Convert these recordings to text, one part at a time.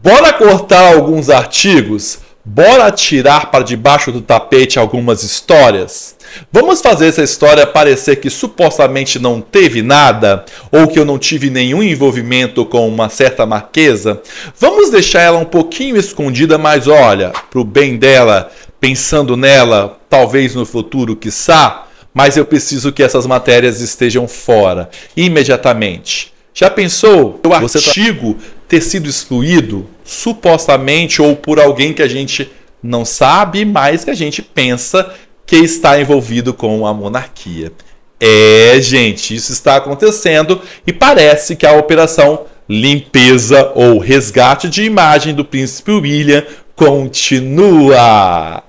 Bora cortar alguns artigos? Bora tirar para debaixo do tapete algumas histórias? Vamos fazer essa história parecer que supostamente não teve nada? Ou que eu não tive nenhum envolvimento com uma certa marquesa? Vamos deixar ela um pouquinho escondida, mas olha, pro bem dela, pensando nela, talvez no futuro, quiçá, mas eu preciso que essas matérias estejam fora, imediatamente. Já pensou? O tá artigo ter sido excluído supostamente ou por alguém que a gente não sabe, mas que a gente pensa que está envolvido com a monarquia. É, gente, isso está acontecendo e parece que a operação limpeza ou resgate de imagem do príncipe William continua.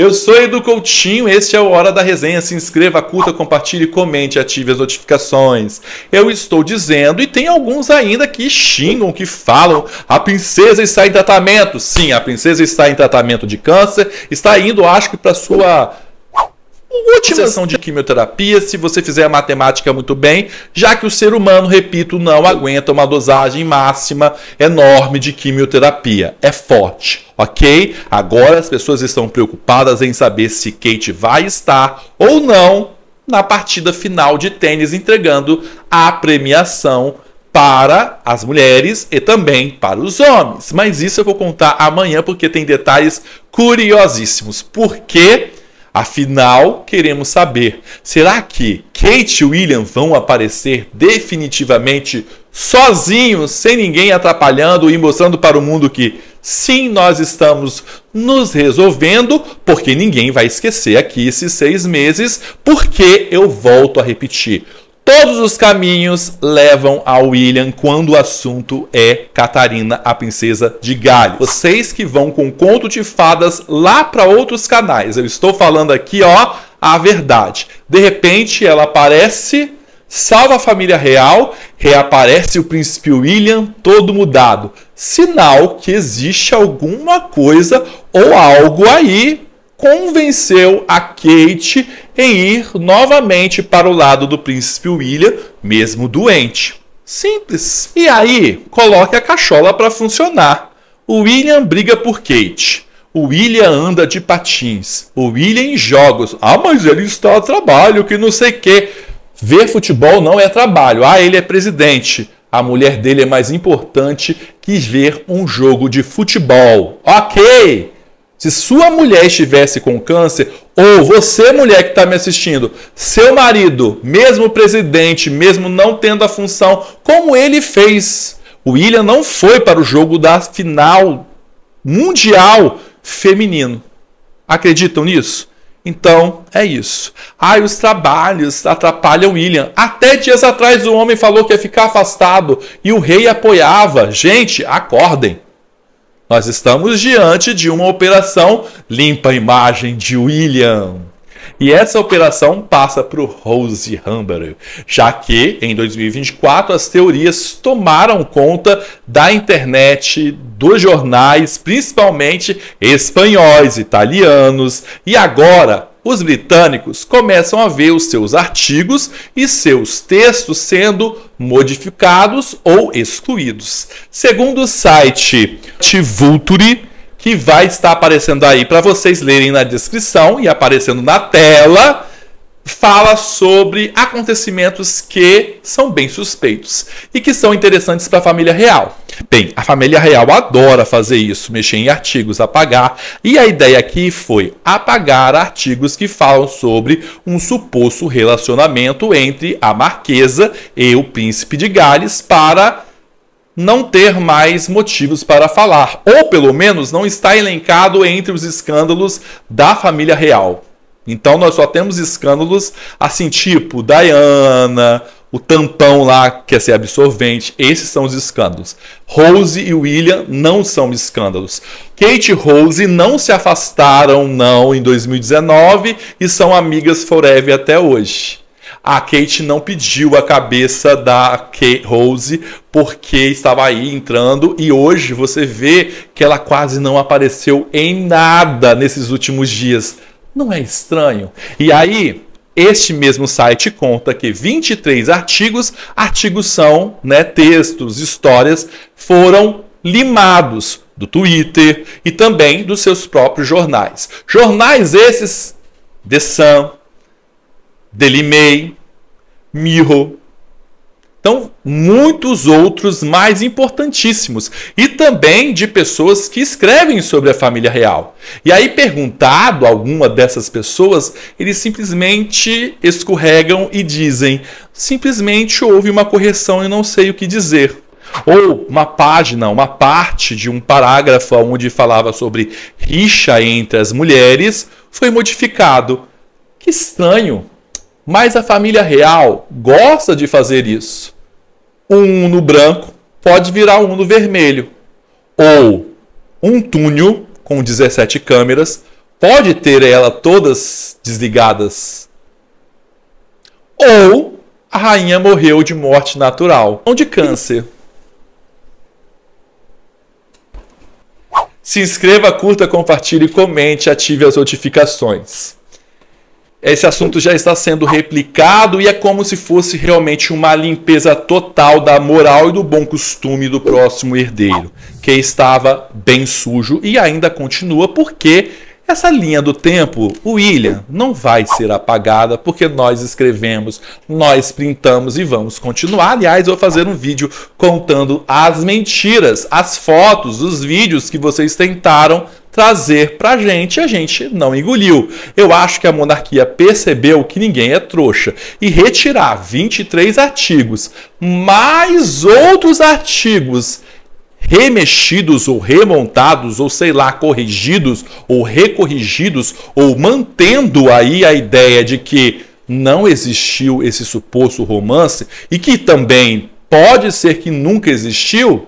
Eu sou Edu Coutinho, este é o Hora da Resenha. Se inscreva, curta, compartilhe, comente, ative as notificações. Eu estou dizendo, e tem alguns ainda que xingam, que falam, a princesa está em tratamento. Sim, a princesa está em tratamento de câncer, está indo, acho que, para sua Última sessão de quimioterapia, se você fizer a matemática muito bem, já que o ser humano, repito, não aguenta uma dosagem máxima enorme de quimioterapia. É forte, ok? Agora as pessoas estão preocupadas em saber se Kate vai estar ou não na partida final de tênis, entregando a premiação para as mulheres e também para os homens. Mas isso eu vou contar amanhã porque tem detalhes curiosíssimos. Por quê? Afinal, queremos saber: será que Kate e William vão aparecer definitivamente sozinhos, sem ninguém atrapalhando e mostrando para o mundo que sim, nós estamos nos resolvendo, porque ninguém vai esquecer aqui esses seis meses, porque eu volto a repetir: Todos os caminhos levam a William quando o assunto é Catarina, a princesa de Galho. Vocês que vão com conto de fadas lá para outros canais. Eu estou falando aqui, ó, a verdade. De repente ela aparece, salva a família real, reaparece o príncipe William todo mudado. Sinal que existe alguma coisa ou algo aí convenceu a Kate em ir novamente para o lado do príncipe William, mesmo doente. Simples. E aí, coloque a cachola para funcionar. O William briga por Kate. O William anda de patins. O William em jogos. Ah, mas ele está a trabalho, que não sei o quê. Ver futebol não é trabalho. Ah, ele é presidente. A mulher dele é mais importante que ver um jogo de futebol. Ok! Se sua mulher estivesse com câncer, ou você, mulher que está me assistindo, seu marido, mesmo presidente, mesmo não tendo a função, como ele fez? O William não foi para o jogo da final mundial feminino. Acreditam nisso? Então é isso. Ai, ah, os trabalhos atrapalham William. Até dias atrás o homem falou que ia ficar afastado e o rei apoiava. Gente, acordem. Nós estamos diante de uma operação limpa a imagem de William. E essa operação passa para o Rose Humber, já que em 2024 as teorias tomaram conta da internet, dos jornais, principalmente espanhóis, italianos, e agora os britânicos começam a ver os seus artigos e seus textos sendo modificados ou excluídos. Segundo o site Tivulturi, que vai estar aparecendo aí para vocês lerem na descrição e aparecendo na tela, fala sobre acontecimentos que são bem suspeitos e que são interessantes para a família real. Bem, a família real adora fazer isso, mexer em artigos, apagar, e a ideia aqui foi apagar artigos que falam sobre um suposto relacionamento entre a marquesa e o príncipe de Gales para não ter mais motivos para falar, ou pelo menos não está elencado entre os escândalos da família real. Então nós só temos escândalos assim, tipo Diana, o tampão lá que é ser absorvente. Esses são os escândalos. Rose e William não são escândalos. Kate e Rose não se afastaram, não, em 2019 e são amigas forever até hoje. A Kate não pediu a cabeça da Kate Rose porque estava aí entrando e hoje você vê que ela quase não apareceu em nada nesses últimos dias. Não é estranho? E aí, este mesmo site conta que 23 artigos, artigos são né, textos, histórias, foram limados do Twitter e também dos seus próprios jornais. Jornais esses The Sun, Daily Mail, Mirror, então, muitos outros mais importantíssimos. E também de pessoas que escrevem sobre a família real. E aí, perguntado a alguma dessas pessoas, eles simplesmente escorregam e dizem: simplesmente houve uma correção e não sei o que dizer. Ou uma página, uma parte de um parágrafo onde falava sobre rixa entre as mulheres foi modificado. Que estranho! Mas a família real gosta de fazer isso. Um no branco pode virar um no vermelho. Ou um túnel com 17 câmeras pode ter ela todas desligadas. Ou a rainha morreu de morte natural, ou de câncer. Se inscreva, curta, compartilhe, comente, ative as notificações esse assunto já está sendo replicado e é como se fosse realmente uma limpeza total da moral e do bom costume do próximo herdeiro, que estava bem sujo e ainda continua porque essa linha do tempo, William, não vai ser apagada porque nós escrevemos, nós printamos e vamos continuar. Aliás, vou fazer um vídeo contando as mentiras, as fotos, os vídeos que vocês tentaram trazer pra gente e a gente não engoliu. Eu acho que a monarquia percebeu que ninguém é trouxa e retirar 23 artigos mais outros artigos remexidos ou remontados, ou sei lá, corrigidos ou recorrigidos, ou mantendo aí a ideia de que não existiu esse suposto romance e que também pode ser que nunca existiu,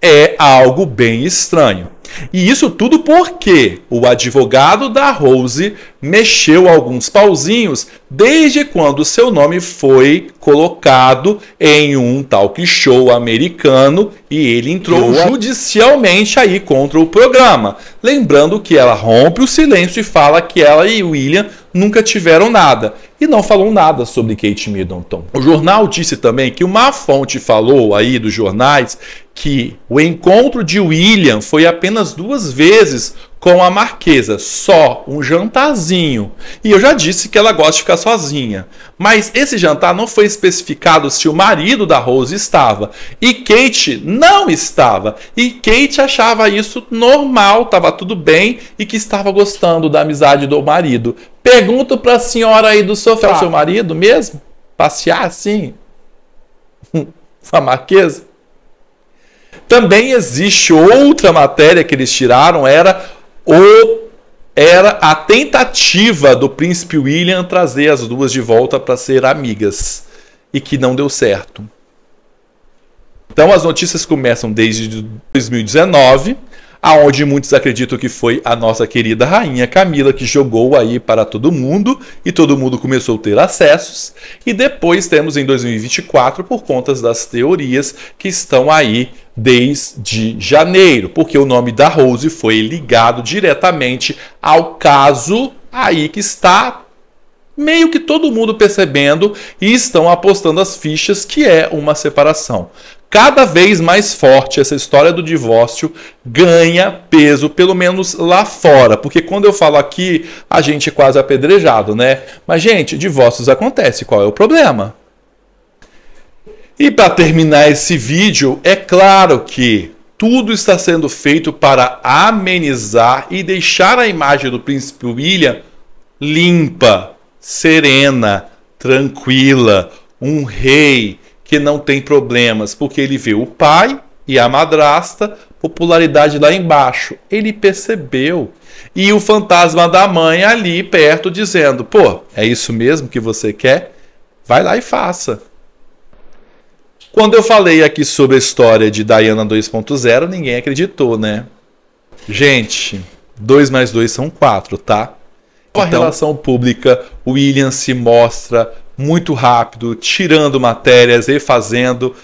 é algo bem estranho. E isso tudo porque o advogado da Rose mexeu alguns pauzinhos desde quando seu nome foi colocado em um talk show americano e ele entrou judicialmente aí contra o programa. Lembrando que ela rompe o silêncio e fala que ela e William nunca tiveram nada e não falou nada sobre Kate Middleton. O jornal disse também que uma fonte falou aí dos jornais que o encontro de William foi apenas duas vezes com a marquesa, só um jantarzinho. E eu já disse que ela gosta de ficar sozinha. Mas esse jantar não foi especificado se o marido da Rose estava. E Kate não estava. E Kate achava isso normal, estava tudo bem e que estava gostando da amizade do marido. Pergunto para a senhora aí do sofá, o tá. seu marido mesmo? Passear assim? a marquesa? Também existe outra matéria que eles tiraram, era o era a tentativa do príncipe William trazer as duas de volta para ser amigas e que não deu certo. Então as notícias começam desde 2019, aonde muitos acreditam que foi a nossa querida rainha Camila que jogou aí para todo mundo e todo mundo começou a ter acessos, e depois temos em 2024 por conta das teorias que estão aí desde janeiro, porque o nome da Rose foi ligado diretamente ao caso aí que está meio que todo mundo percebendo e estão apostando as fichas que é uma separação. Cada vez mais forte essa história do divórcio ganha peso, pelo menos lá fora, porque quando eu falo aqui, a gente é quase apedrejado, né? Mas gente, divórcios acontece, qual é o problema? E para terminar esse vídeo, é claro que tudo está sendo feito para amenizar e deixar a imagem do príncipe William limpa, serena, tranquila, um rei que não tem problemas, porque ele vê o pai e a madrasta, popularidade lá embaixo. Ele percebeu. E o fantasma da mãe ali perto dizendo: pô, é isso mesmo que você quer? Vai lá e faça. Quando eu falei aqui sobre a história de Diana 2.0, ninguém acreditou, né? Gente, 2 mais 2 são 4, tá? Com a então, relação pública, o William se mostra muito rápido, tirando matérias e fazendo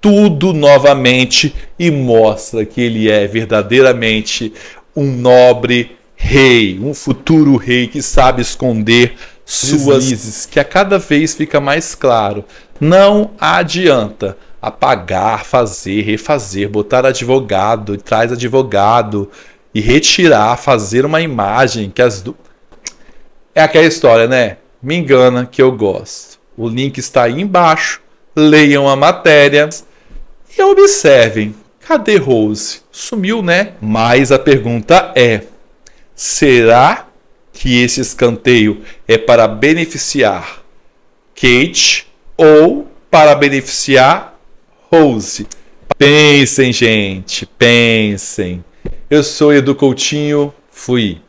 tudo novamente e mostra que ele é verdadeiramente um nobre rei, um futuro rei que sabe esconder suas Deslizes. que a cada vez fica mais claro. Não adianta apagar, fazer, refazer, botar advogado, traz advogado e retirar, fazer uma imagem que as du... é aquela história, né? Me engana que eu gosto. O link está aí embaixo. Leiam a matéria e observem. Cadê Rose? Sumiu, né? Mas a pergunta é: será que esse escanteio é para beneficiar Kate ou para beneficiar Rose. Pensem, gente, pensem. Eu sou Edu Coutinho, fui.